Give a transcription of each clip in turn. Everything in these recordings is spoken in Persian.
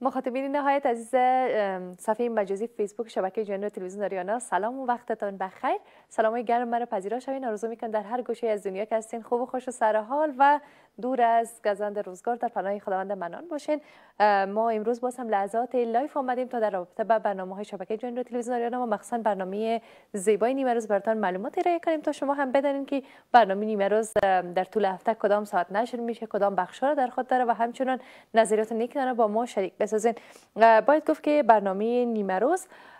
مخاطبین نهایت عزیز صفحه مجازی فیسبوک شبکه جنرال تلویزیون آریانا سلام و وقتتان بخیر سلام گرم مرا پذیرا شوین آرزو میکنم در هر گوشه از دنیا که هستین خوب و خوش و حال و دور از گزند روزگار در پناه خداوند منان باشین ما امروز باز هم لحظات لایف آمدیم تا در رابطه با برنامه های شبکه جنرال تلویزیون آریانا ما مخصوصا برنامه زیبای نیمه روز براتان معلومات ارائه کنیم تا شما هم بدانین که برنامه نیمه روز در طول هفته کدام ساعت نشر میشه کدام بخش در خود داره و همچنان نظریات نیک با ما شریک بسازین باید گفت که برنامه نیمه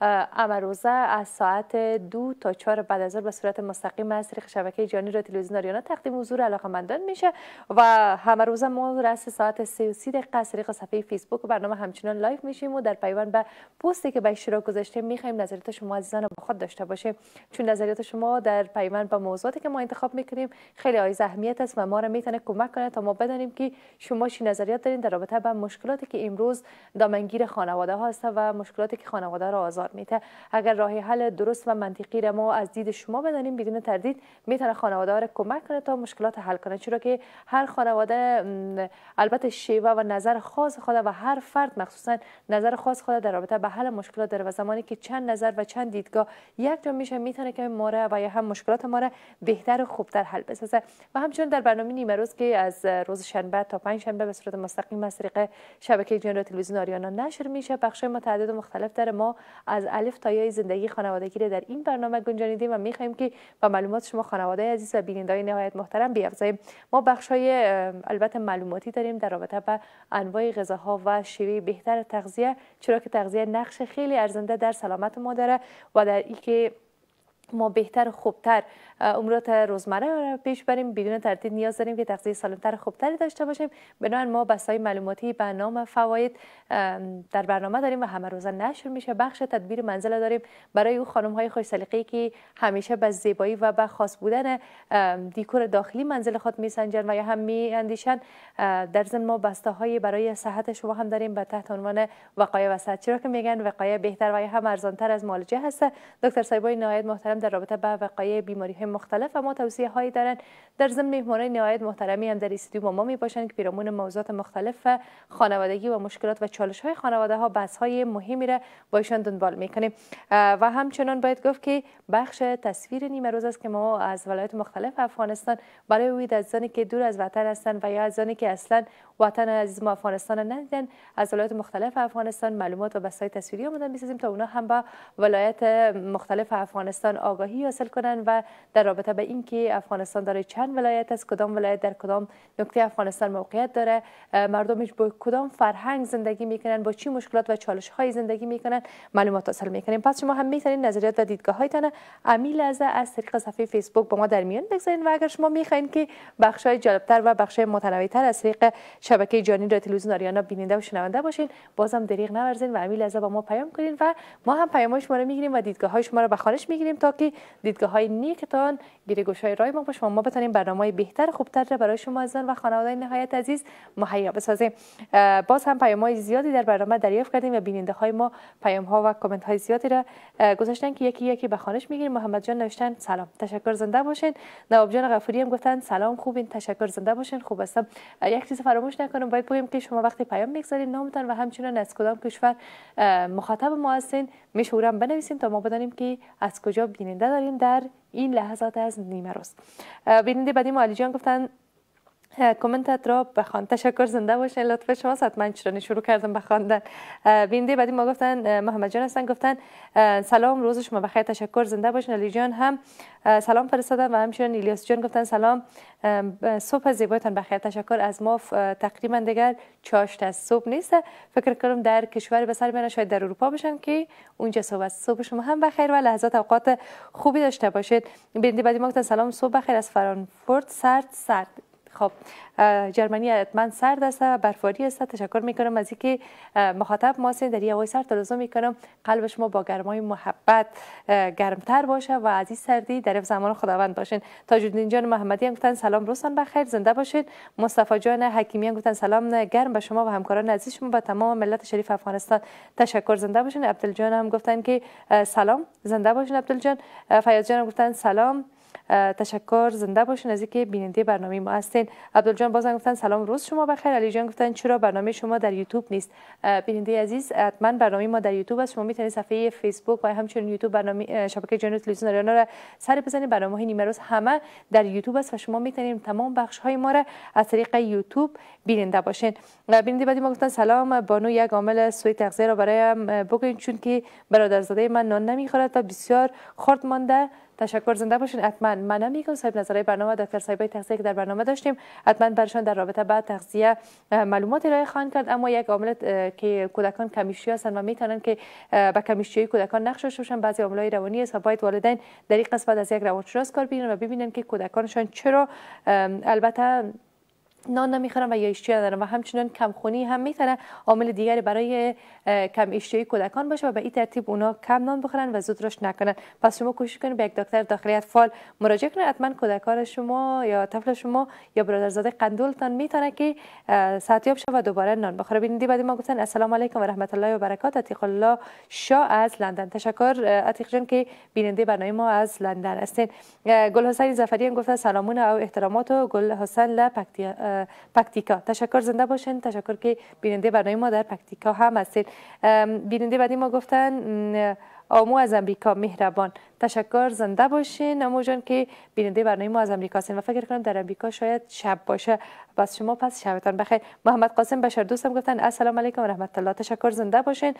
امروزه از ساعت دو تا چهار بعد از به صورت مستقیم از طریق شبکه جانی را تلویزیون آریانا تقدیم حضور علاقمندان میشه و هم روز ما راست ساعت 3 و سی دقیقه از طریق صفحه فیسبوک برنامه همچنان لایف میشیم و در پیوان به پستی که به اشتراک گذاشته میخوایم نظرات شما عزیزان رو خود داشته باشیم چون نظرات شما در پیوان به موضوعاتی که ما انتخاب میکنیم خیلی آیز اهمیت است و ما را میتونه کمک کنه تا ما بدانیم که شما چی نظریات دارین در رابطه با مشکلاتی که امروز دامنگیر خانواده ها هست و مشکلاتی که خانواده را آزار قرار اگر راه حل درست و منطقی را ما از دید شما بدانیم بدون تردید میتونه خانواده ها را کمک کنه تا مشکلات حل کنه چرا که هر خانواده البته شیوه و نظر خاص خود و هر فرد مخصوصا نظر خاص خود در رابطه به حل مشکلات داره و زمانی که چند نظر و چند دیدگاه یک جا میشه میتونه که ما را و یا هم مشکلات ما را بهتر و خوبتر حل بسازه و همچنین در برنامه نیمه روز که از روز شنبه تا پنج شنبه به صورت مستقیم از طریق شبکه جنرال تلویزیون آریانا نشر میشه بخش متعدد و مختلف در ما از الف تا یای زندگی خانوادگی را در این برنامه گنجانیدیم و میخواهیم که با معلومات شما خانواده عزیز و بیننده های نهایت محترم بیافزاییم ما بخش های البته معلوماتی داریم در رابطه به انواع غذاها و شیوه بهتر تغذیه چرا که تغذیه نقش خیلی ارزنده در سلامت ما داره و در اینکه ما بهتر خوبتر امورات روزمره را پیش بریم بدون تردید نیاز داریم که تغذیه سالمتر خوبتری داشته باشیم بنابراین ما بسای معلوماتی به نام فواید در برنامه داریم و همه روزا نشر میشه بخش تدبیر منزل داریم برای او خانم های خوش سلیقه‌ای که همیشه به زیبایی و به خاص بودن دیکور داخلی منزل خود میسنجن و یا هم اندیشن در ضمن ما بسته برای صحت شما هم داریم به تحت عنوان وقایع و صحت چرا که میگن وقایع بهتر و یا هم تر از مالجه هست دکتر سایبای نهایت محترم در رابطه با وقایع بیماری های مختلف و ما توصیه هایی دارن در ضمن مهمانان نهایت محترمی هم در استودیو ما, ما می باشند که پیرامون موضوعات مختلف خانوادگی و مشکلات و چالش های خانواده ها بحث های مهمی را با ایشان دنبال میکنیم و همچنان باید گفت که بخش تصویر نیمه روز است که ما از ولایت مختلف افغانستان برای وید از که دور از وطن هستند و یا از که اصلا وطن عزیز ما افغانستان ندیدن از ولایت مختلف افغانستان معلومات و بسای تصویری آمدن میسازیم تا اونا هم با ولایت مختلف افغانستان آگاهی حاصل کنند و در رابطه به اینکه افغانستان داره چند ولایت از کدام ولایت در کدام نقطه افغانستان موقعیت داره مردمش با کدام فرهنگ زندگی میکنن با چی مشکلات و چالش های زندگی میکنن معلومات حاصل میکنیم پس شما هم میتونید نظریات و دیدگاه هایتان امی لحظه از طریق صفحه فیسبوک با ما در میان بگذارید و اگر شما میخواین که بخش های جالبتر و بخش تر از طریق شبکه جانی را تلویزیون آریانا بیننده و شنونده باشین بازم دریغ نورزین و امی لحظه با ما پیام کنین و ما هم پیام های شما رو میگیریم و دیدگاه های شما رو به خانش میگیریم تا که دیدگاه های نیکتان گیری گوش های رای ما باشه ما بتانیم برنامه های بهتر خوبتر را برای شما ازن و خانواده نهایت عزیز مهیا بسازیم باز هم پیام های زیادی در برنامه دریافت کردیم و بیننده های ما پیام ها و کامنت های زیادی را گذاشتن که یکی یکی به خانش میگیریم محمد جان نوشتن سلام تشکر زنده باشین نواب جان غفوری هم گفتن سلام خوبین تشکر زنده باشین خوب هستم یک چیز فراموش نکنم باید بگیم که شما وقتی پیام میگذارید نامتان و همچنین از کدام کشور مخاطب ما هستین میشورم بنویسین تا ما بدانیم که از کجا بین بیننده در این لحظات از نیمه روز بیننده بعدی مالی جان گفتن کامنتت را بخوان تشکر زنده باشین لطفا شما من چرا شروع کردم بخواندن بینده بعدی ما گفتن محمد جان هستن گفتن سلام روز شما بخیر تشکر زنده باشین علی جان هم سلام فرستادن و همچنین الیاس جان گفتن سلام صبح زیبایتان بخیر تشکر از ما تقریبا دیگر چاشت از صبح نیست فکر کنم در کشور به سر شاید در اروپا باشن که اونجا صبح از صبح شما هم بخیر و لحظات اوقات خوبی داشته باشید بینده بعدی ما گفتن سلام صبح بخیر از فرانکفورت سرد سرد خب جرمنی حتما سرد است برفاری است تشکر می کنم از اینکه مخاطب ما در یوای سر سرد تلازم می کنم قلب شما با گرمای محبت گرمتر باشه و از سردی در زمان خداوند باشین تاج الدین جان محمدی هم گفتن سلام روزتان بخیر زنده باشین مصطفی جان حکیمی هم گفتن سلام گرم به شما و همکاران عزیز شما به تمام ملت شریف افغانستان تشکر زنده باشین عبدالجان هم گفتن که سلام زنده باشین عبدالجان فیاض جان هم گفتن سلام تشکر زنده باشین از اینکه بیننده برنامه ما هستین عبدالجان بازم گفتن سلام روز شما بخیر علی جان گفتن چرا برنامه شما در یوتیوب نیست بیننده عزیز حتما برنامه ما در یوتیوب است شما میتونید صفحه فیسبوک و همچنین یوتیوب برنامه شبکه جنوب تلویزیون آریانا را سر بزنید برنامه های نیمه روز همه در یوتیوب است و شما میتونید تمام بخش های ما را از طریق یوتیوب بیننده باشین بیننده بعدی ما گفتن سلام بانو یک عامل سوی تغذیه را برایم بگوین چون که برادرزاده من نان نمیخورد و بسیار خرد مانده تشکر زنده باشین حتما منم میگم صاحب نظرای برنامه دکتر صاحبای تغذیه که در برنامه داشتیم حتما برشان در رابطه بعد تغذیه معلومات ارائه خواهند کرد اما یک عامل که کودکان کمیشی هستن و میتونن که به کمیشی کودکان نقش داشته باشن بعضی عاملای روانی است و باید والدین در این قسمت از یک روانشناس کار بگیرن و ببینن که کودکانشان چرا البته نان نمیخورن و یا اشتیا دارن و همچنان کمخونی هم میتونه عامل دیگری برای کم ایشتی کودکان باشه و به این ترتیب اونا کم نان بخورن و زود رشد نکنن پس شما کوشش کنید به یک دکتر داخلی فعال مراجعه کنید حتما کودکان شما یا طفل شما یا برادرزاده قندولتان میتونه که ساعتیاب شود و دوباره نان بخوره ببینید بعد ما گفتن السلام علیکم و رحمت الله و برکات عتیق الله شا از لندن تشکر عتیق جان که بیننده برنامه ما از لندن هستین گل حسین ظفری هم گفته سلامونه و احترامات و گل حسین پکتیا پکتیکا تشکر زنده باشین تشکر که بیننده برنامه ما در پکتیکا هم هستید بیننده بعدی ما گفتن آمو از امریکا مهربان تشکر زنده باشین امو جان که بیننده برنامه ما از امریکا سین و فکر کنم در امریکا شاید شب باشه بس شما پس شبتان بخیر محمد قاسم بشر دوستم گفتن السلام علیکم و رحمت الله تشکر زنده باشین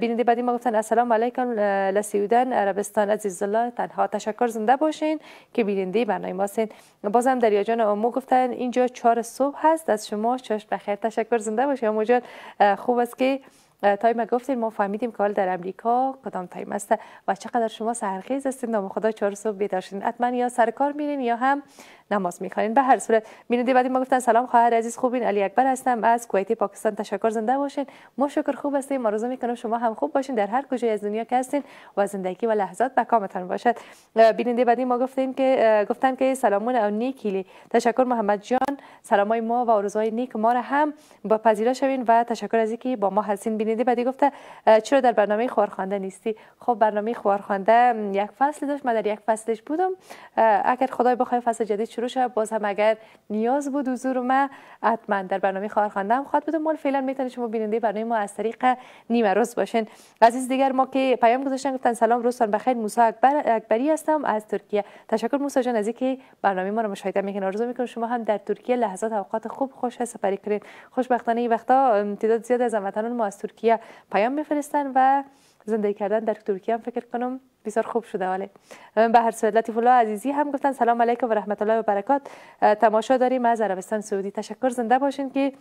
بیننده بعدی ما گفتن السلام علیکم لسیودن عربستان عزیز الله تنها تشکر زنده باشین که بیننده برنامه ما سین بازم دریا جان آمو گفتن اینجا چهار صبح هست از شما چشم بخیر تشکر زنده باشین آمو خوب است که تایم گفتین ما فهمیدیم که حال در امریکا کدام تایم است و چقدر شما سرخیز هستین نام خدا چهار صبح بیدار شدین حتما یا سرکار کار میرین یا هم نماز میخوانین به هر صورت بیننده بعدی ما گفتن سلام خواهر عزیز خوبین علی اکبر هستم از کویتی پاکستان تشکر زنده باشین ما شکر خوب هستیم مرزو میکنم شما هم خوب باشین در هر کجای از دنیا که هستین و زندگی و لحظات به کامتان باشد بیننده بعدی ما گفتیم که گفتن که سلامون او نیکیلی تشکر محمد جان سلامای ما و آرزوهای نیک ما را هم با پذیرا شوین و تشکر از اینکه با ما هستین بیننده بعدی گفته چرا در برنامه خوارخوانده نیستی خب برنامه خوارخوانده یک فصل داشت من در یک فصلش بودم اگر خدای بخواد فصل جدید شروع باز هم اگر نیاز بود حضور ما حتما در برنامه خواهر خواندم خواهد بود مال فعلا میتونید شما بیننده برنامه ما از طریق نیمه روز باشین عزیز دیگر ما که پیام گذاشتن گفتن سلام روزتان بخیر موسی اکبر اکبری هستم از ترکیه تشکر موسی جان از اینکه برنامه ما رو مشاهده میکنین آرزو میکنم شما هم در ترکیه لحظات اوقات خوب خوش سپری کنین خوشبختانه این وقتا تعداد زیاد از هموطنان ما از ترکیه پیام میفرستن و زندگی کردن در ترکیه هم فکر کنم بسیار خوب شده ولی به هر صورت لطیف الله عزیزی هم گفتن سلام علیکم و رحمت الله و برکات تماشا داریم از عربستان سعودی تشکر زنده باشین که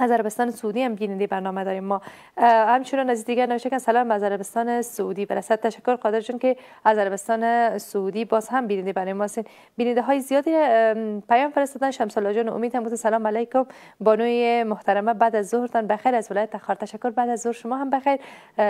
از عربستان سعودی هم بیننده برنامه داریم ما همچنان از دیگر نوشکن سلام از عربستان سعودی برسد تشکر قادر جون که از عربستان سعودی باز هم بیننده برای ما هستین بیننده های زیادی پیام فرستادن شمس جان امید هم سلام علیکم بانوی محترمه بعد از ظهرتان بخیر از ولایت تخار تشکر بعد از ظهر شما هم بخیر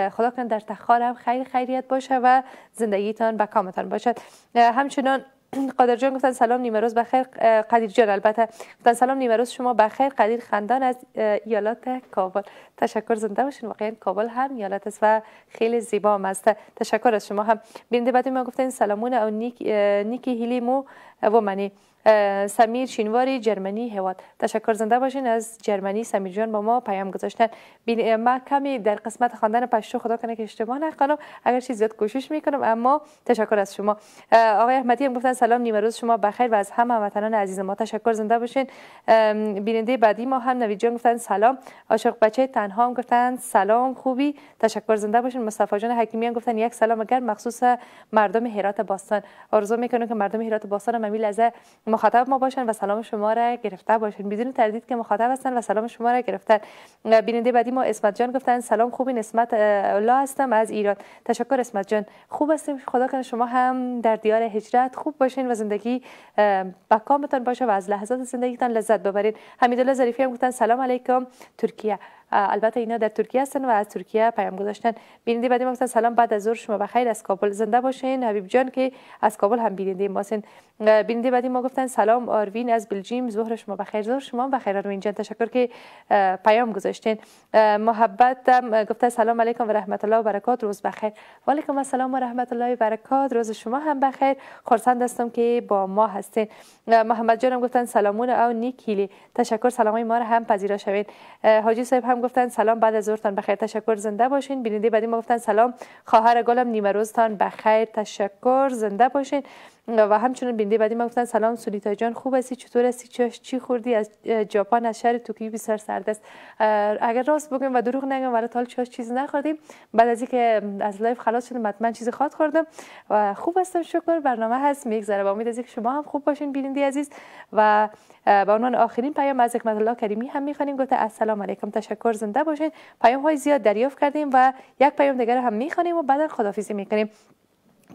خدا کنه در تخار هم خیر خیریت باشه و زندگیتان به کامتان باشد همچنان قادر جان گفتن سلام نیمه روز بخیر قدیر جان البته گفتن سلام نیمه روز شما بخیر قدیر خندان از ایالات کابل تشکر زنده باشین واقعا کابل هم ایالت است و خیلی زیبا هم است تشکر از شما هم بینده بعد ما گفتن سلامون او نیک نیکی مو و منی سمیر شینواری جرمنی هواد تشکر زنده باشین از جرمنی سمیر جان با ما پیام گذاشتن بین ما کمی در قسمت خواندن پشتو خدا کنه که اشتباه نکنم اگر چیز زیاد کوشش میکنم اما تشکر از شما آقای احمدی هم گفتن سلام نیمه روز شما بخیر و از هم هموطنان عزیز ما تشکر زنده باشین بیننده بعدی ما هم نوید جان گفتن سلام عاشق بچه تنها هم گفتن سلام خوبی تشکر زنده باشین مصطفی جان حکیمی هم گفتن یک سلام اگر مخصوص مردم هرات باستان آرزو میکنم که مردم هرات باستان هم مخاطب ما باشن و سلام شما را گرفته باشن بدون تردید که مخاطب هستن و سلام شما را گرفتن بیننده بعدی ما اسمت جان گفتن سلام خوبی اسمت الله هستم از ایران تشکر اسمت جان خوب هستیم خدا کنه شما هم در دیار هجرت خوب باشین و زندگی با باشه و از لحظات زندگیتان لذت ببرین حمیدالله ظریفی هم گفتن سلام علیکم ترکیه البته اینا در ترکیه هستن و از ترکیه پیام گذاشتن بیننده بعدی گفتن سلام بعد از ظهر شما بخیر از کابل زنده باشین حبیب جان که از کابل هم بیننده سن بیننده بعدی ما گفتن سلام آروین از بلژیم ظهر شما بخیر ظهر شما بخیر آروین جان تشکر که پیام گذاشتین محبت هم سلام علیکم و رحمت الله و برکات روز بخیر و علیکم السلام و رحمت الله و برکات روز شما هم بخیر خرسند هستم که با ما هستین محمد هم گفتن سلامون او نیکیلی تشکر سلامای ما را هم پذیرا شوید حاجی صاحب هم گفتن سلام بعد از ظهرتان بخیر تشکر زنده باشین بیننده بعدی ما گفتن سلام خواهر گلم نیمه روزتان بخیر تشکر زنده باشین و همچنین بینده بعدی من گفتن سلام سولیتا جان خوب هستی چطور هستی چی خوردی از ژاپن از شهر توکیو بسیار سرد است اگر راست بگم و دروغ نگم برای تا چاش چیز نخوردیم بعد از اینکه از لایف خلاص شدم حتما چیز خواد خوردم و خوب هستم شکر برنامه هست میگذره و امید از اینکه شما هم خوب باشین بیننده عزیز و به عنوان آخرین پیام از حکمت الله کریمی هم میخوانیم گفته السلام علیکم تشکر زنده باشین پیام های زیاد دریافت کردیم و یک پیام دیگر هم میخوانیم و بعدا خدافیزی میکنیم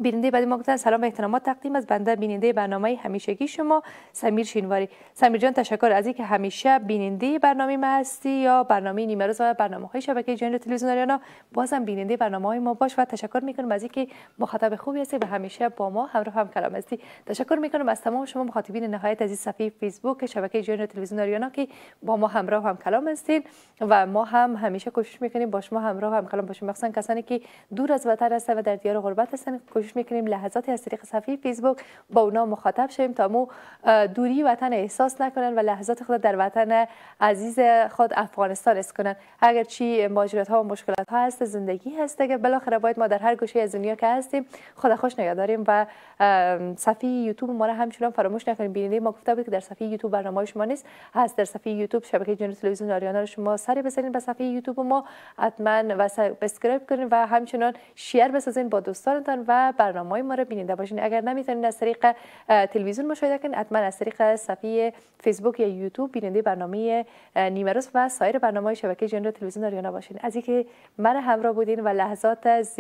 بیننده بعد ما سلام و احترامات تقدیم از بنده بیننده برنامه همیشگی شما سمیر شینواری سمیر جان تشکر از اینکه همیشه بیننده برنامه ما هستی یا برنامه نیمه روز و برنامه های شبکه جنر تلویزیون آریانا بازم بیننده برنامه های ما باش و تشکر میکنم از اینکه مخاطب خوبی هستی و همیشه با ما همراه هم کلام هستی تشکر میکنم از تمام شما مخاطبین نهایت عزیز صفحه فیسبوک شبکه جنر تلویزیون آریانا که با ما همراه هم کلام هستین و ما هم همیشه کوشش میکنیم با شما همراه هم کلام باشیم مخصوصا کسانی که دور از وطن هستند و در دیار غربت هستند کوشش میکنیم لحظاتی از طریق صفحه فیسبوک با اونا مخاطب شویم تا مو دوری وطن احساس نکنن و لحظات خود در وطن عزیز خود افغانستان است کنن اگر چی ماجرات ها و مشکلات ها هست زندگی هست اگر بالاخره باید ما در هر گوشه از دنیا که هستیم خدا خوش نگه داریم و صفحه یوتیوب ما را همچنان فراموش نکنیم بینید ما گفته بود که در صفحه یوتیوب برنامه شما نیست هست در صفحه یوتیوب شبکه جنوب تلویزیون آریانا رو شما سری بزنید به صفحه یوتیوب ما حتما و سبسکرایب کنید و همچنان شیر بسازین با دوستانتان و برنامه های ما رو بیننده باشین اگر نمیتونید از طریق تلویزیون مشاهده کنید حتما از طریق صفحه فیسبوک یا یوتیوب بیننده برنامه نیمه و سایر برنامه شبکه جنرال تلویزیون داریانا باشین از اینکه من همراه بودین و لحظات زیبا